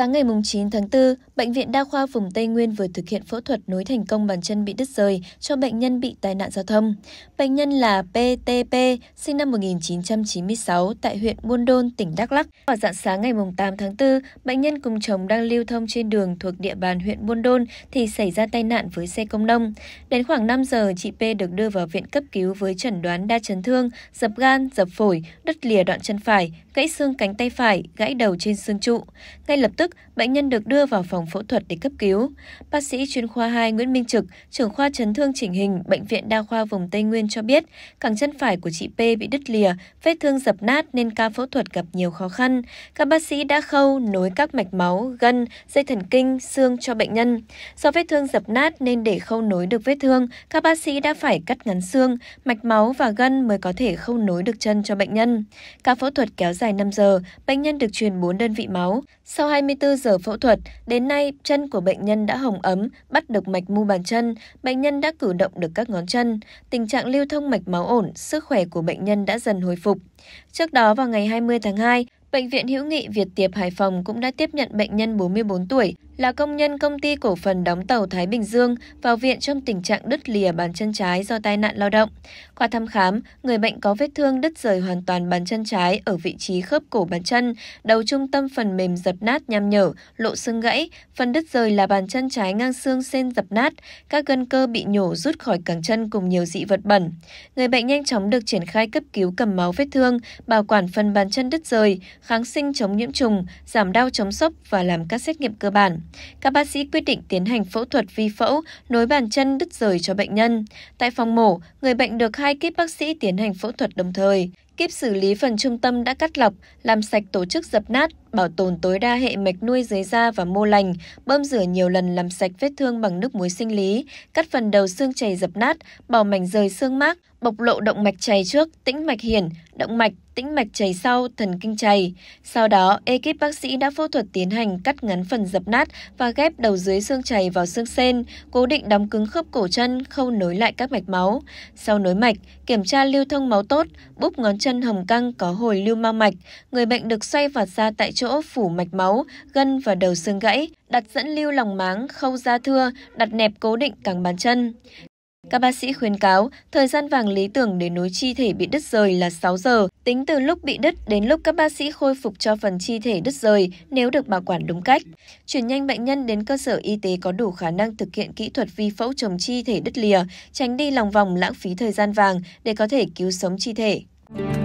Sáng ngày 9 tháng 4, Bệnh viện Đa khoa vùng Tây Nguyên vừa thực hiện phẫu thuật nối thành công bàn chân bị đứt rời cho bệnh nhân bị tai nạn giao thông. Bệnh nhân là PTP, sinh năm 1996 tại huyện Buôn Đôn, tỉnh Đắk Lắk. Vào dạng sáng ngày 8 tháng 4, bệnh nhân cùng chồng đang lưu thông trên đường thuộc địa bàn huyện Buôn Đôn thì xảy ra tai nạn với xe công nông. Đến khoảng 5 giờ, chị P được đưa vào viện cấp cứu với chẩn đoán đa chấn thương, dập gan, dập phổi, đứt lìa đoạn chân phải, gãy xương cánh tay phải, gãy đầu trên xương trụ. Ngay lập tức sức, bệnh nhân được đưa vào phòng phẫu thuật để cấp cứu. Bác sĩ chuyên khoa 2 Nguyễn Minh Trực, trưởng khoa chấn thương chỉnh hình Bệnh viện Đa khoa vùng Tây Nguyên cho biết, cẳng chân phải của chị P bị đứt lìa, vết thương dập nát nên ca phẫu thuật gặp nhiều khó khăn. Các bác sĩ đã khâu, nối các mạch máu, gân, dây thần kinh, xương cho bệnh nhân. Do vết thương dập nát nên để khâu nối được vết thương, các bác sĩ đã phải cắt ngắn xương, mạch máu và gân mới có thể khâu nối được chân cho bệnh nhân. Ca phẫu thuật kéo dài 5 giờ, bệnh nhân được truyền 4 đơn vị máu. Sau 20 24 giờ phẫu thuật, đến nay chân của bệnh nhân đã hồng ấm, bắt được mạch mu bàn chân, bệnh nhân đã cử động được các ngón chân, tình trạng lưu thông mạch máu ổn, sức khỏe của bệnh nhân đã dần hồi phục. Trước đó vào ngày 20 tháng 2, Bệnh viện hữu nghị Việt Tiệp Hải Phòng cũng đã tiếp nhận bệnh nhân 44 tuổi là công nhân công ty cổ phần đóng tàu Thái Bình Dương vào viện trong tình trạng đứt lìa bàn chân trái do tai nạn lao động. Qua thăm khám, người bệnh có vết thương đứt rời hoàn toàn bàn chân trái ở vị trí khớp cổ bàn chân, đầu trung tâm phần mềm dập nát nham nhở, lộ xương gãy, phần đứt rời là bàn chân trái ngang xương sen dập nát, các gân cơ bị nhổ rút khỏi cẳng chân cùng nhiều dị vật bẩn. Người bệnh nhanh chóng được triển khai cấp cứu cầm máu vết thương, bảo quản phần bàn chân đứt rời, kháng sinh chống nhiễm trùng, giảm đau chống sốc và làm các xét nghiệm cơ bản. Các bác sĩ quyết định tiến hành phẫu thuật vi phẫu, nối bàn chân đứt rời cho bệnh nhân. Tại phòng mổ, người bệnh được hai kíp bác sĩ tiến hành phẫu thuật đồng thời. Kíp xử lý phần trung tâm đã cắt lọc, làm sạch tổ chức dập nát, bảo tồn tối đa hệ mạch nuôi dưới da và mô lành, bơm rửa nhiều lần làm sạch vết thương bằng nước muối sinh lý, cắt phần đầu xương chảy dập nát, bỏ mảnh rời xương mác, bộc lộ động mạch chảy trước, tĩnh mạch hiển, động mạch, tĩnh mạch chảy sau, thần kinh chảy. Sau đó, ekip bác sĩ đã phẫu thuật tiến hành cắt ngắn phần dập nát và ghép đầu dưới xương chảy vào xương sen, cố định đóng cứng khớp cổ chân, khâu nối lại các mạch máu. Sau nối mạch, kiểm tra lưu thông máu tốt, búp ngón chân chân hồng căng có hồi lưu ma mạch, người bệnh được xoay vạt ra tại chỗ phủ mạch máu, gân và đầu xương gãy, đặt dẫn lưu lòng máng, khâu da thưa, đặt nẹp cố định càng bàn chân. Các bác sĩ khuyến cáo, thời gian vàng lý tưởng để nối chi thể bị đứt rời là 6 giờ, tính từ lúc bị đứt đến lúc các bác sĩ khôi phục cho phần chi thể đứt rời nếu được bảo quản đúng cách. Chuyển nhanh bệnh nhân đến cơ sở y tế có đủ khả năng thực hiện kỹ thuật vi phẫu trồng chi thể đứt lìa, tránh đi lòng vòng lãng phí thời gian vàng để có thể cứu sống chi thể.